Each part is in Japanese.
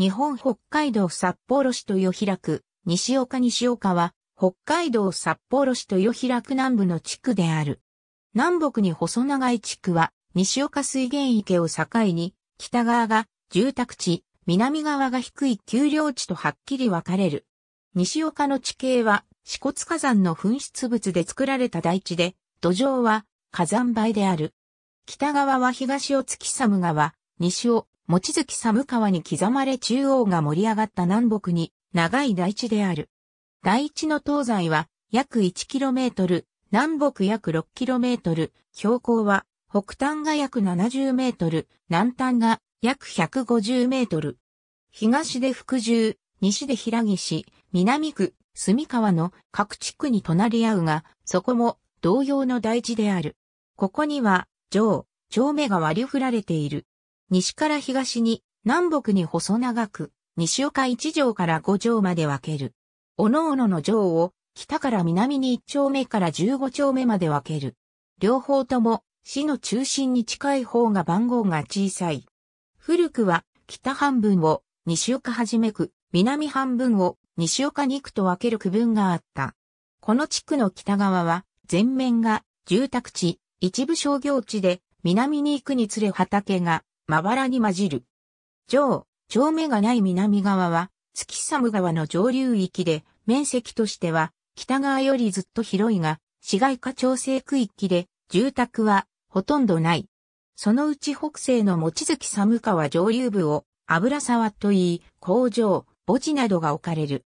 日本北海道札幌市豊平区、西岡西岡は、北海道札幌市豊平区南部の地区である。南北に細長い地区は、西岡水源池を境に、北側が住宅地、南側が低い丘陵地とはっきり分かれる。西岡の地形は、四骨火山の噴出物で作られた台地で、土壌は火山灰である。北側は東を月寒川、西を望月寒川に刻まれ中央が盛り上がった南北に長い台地である。台地の東西は約 1km、南北約 6km、標高は北端が約 70m、南端が約 150m。東で福住、西で平岸、南区、隅川の各地区に隣り合うが、そこも同様の大地である。ここには、上、長目が割り振られている。西から東に、南北に細長く、西岡一条から五条まで分ける。おのおのの条を、北から南に一丁目から十五丁目まで分ける。両方とも、市の中心に近い方が番号が小さい。古くは、北半分を、西岡はじめく、南半分を、西岡行区と分ける区分があった。この地区の北側は、全面が、住宅地、一部商業地で、南に行くにつれ畑が、まばらに混じる。上、上目がない南側は、月寒川の上流域で、面積としては、北側よりずっと広いが、市街化調整区域で、住宅は、ほとんどない。そのうち北西の持月寒川上流部を、油沢といい、工場、墓地などが置かれる。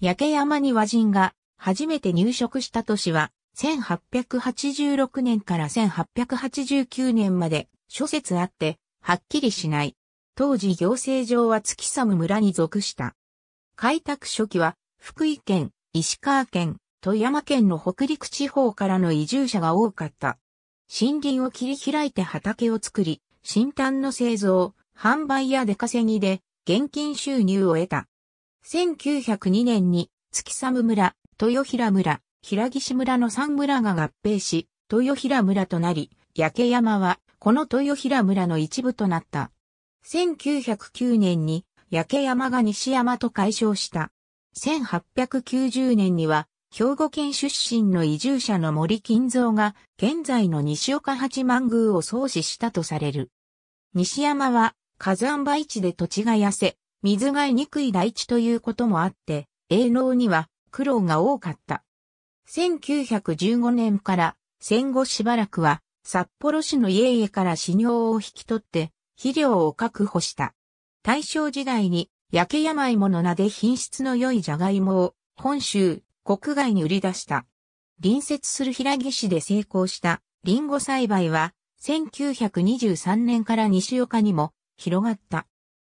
焼山に和人が、初めて入植した年は、1886年から1889年まで諸説あって、はっきりしない。当時行政上は月寒村に属した。開拓初期は、福井県、石川県、富山県の北陸地方からの移住者が多かった。森林を切り開いて畑を作り、新炭の製造、販売や出稼ぎで現金収入を得た。1902年に月寒村、豊平村、平岸村の三村が合併し、豊平村となり、焼山はこの豊平村の一部となった。1909年に、焼山が西山と解消した。1890年には、兵庫県出身の移住者の森金蔵が、現在の西岡八幡宮を創始したとされる。西山は、火山灰地で土地が痩せ、水が得にくい大地ということもあって、営農には苦労が多かった。1915年から戦後しばらくは札幌市の家々から死尿を引き取って、肥料を確保した。大正時代に、焼け山芋の名で品質の良いジャガイモを、本州、国外に売り出した。隣接する平木市で成功した、リンゴ栽培は、1923年から西岡にも、広がった。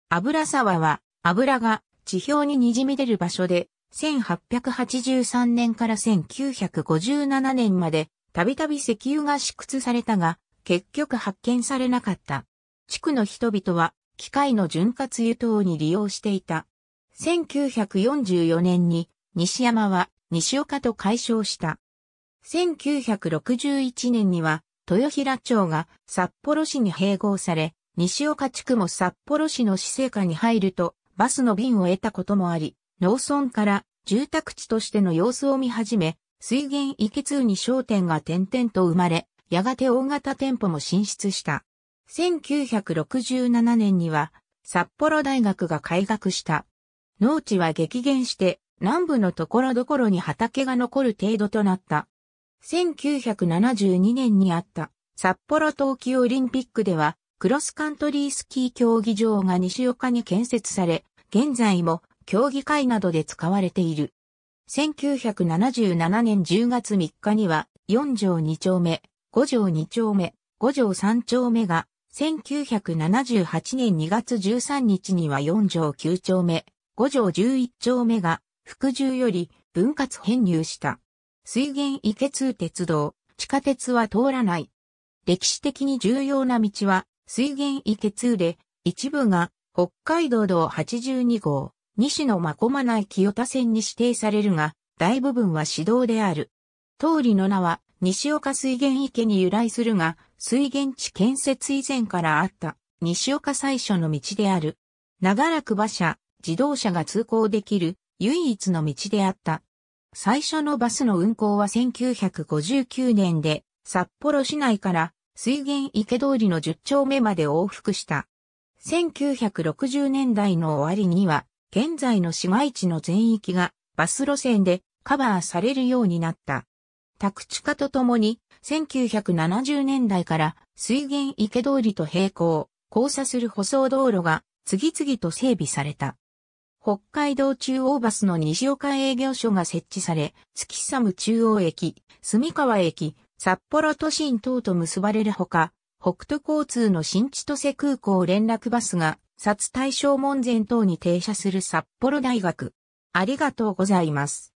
油沢は、油が地表に滲み出る場所で、1883年から1957年までたびたび石油が試掘されたが、結局発見されなかった。地区の人々は、機械の潤滑油等に利用していた。1944年に、西山は、西岡と解消した。1961年には、豊平町が札幌市に併合され、西岡地区も札幌市の市政下に入ると、バスの便を得たこともあり、農村から住宅地としての様子を見始め、水源池通に商店が点々と生まれ、やがて大型店舗も進出した。1967年には札幌大学が開学した。農地は激減して南部のところどころに畑が残る程度となった。1972年にあった札幌冬季オリンピックではクロスカントリースキー競技場が西岡に建設され、現在も競技会などで使われている。1977年10月3日には、4条2丁目、5条2丁目、5条3丁目が、1978年2月13日には4条9丁目、5条11丁目が、副住より分割編入した。水源池通鉄道、地下鉄は通らない。歴史的に重要な道は、水源池通で、一部が、北海道道82号、西野真駒内清田線に指定されるが、大部分は市道である。通りの名は、西岡水源池に由来するが、水源地建設以前からあった、西岡最初の道である。長らく馬車、自動車が通行できる、唯一の道であった。最初のバスの運行は1959年で、札幌市内から水源池通りの10丁目まで往復した。1960年代の終わりには、現在の市街地の全域がバス路線でカバーされるようになった。宅地化とともに、1970年代から水源池通りと並行、交差する舗装道路が次々と整備された。北海道中央バスの西岡営業所が設置され、月寒中央駅、住川駅、札幌都心等と結ばれるほか、北斗交通の新千歳空港連絡バスが、札対象門前等に停車する札幌大学。ありがとうございます。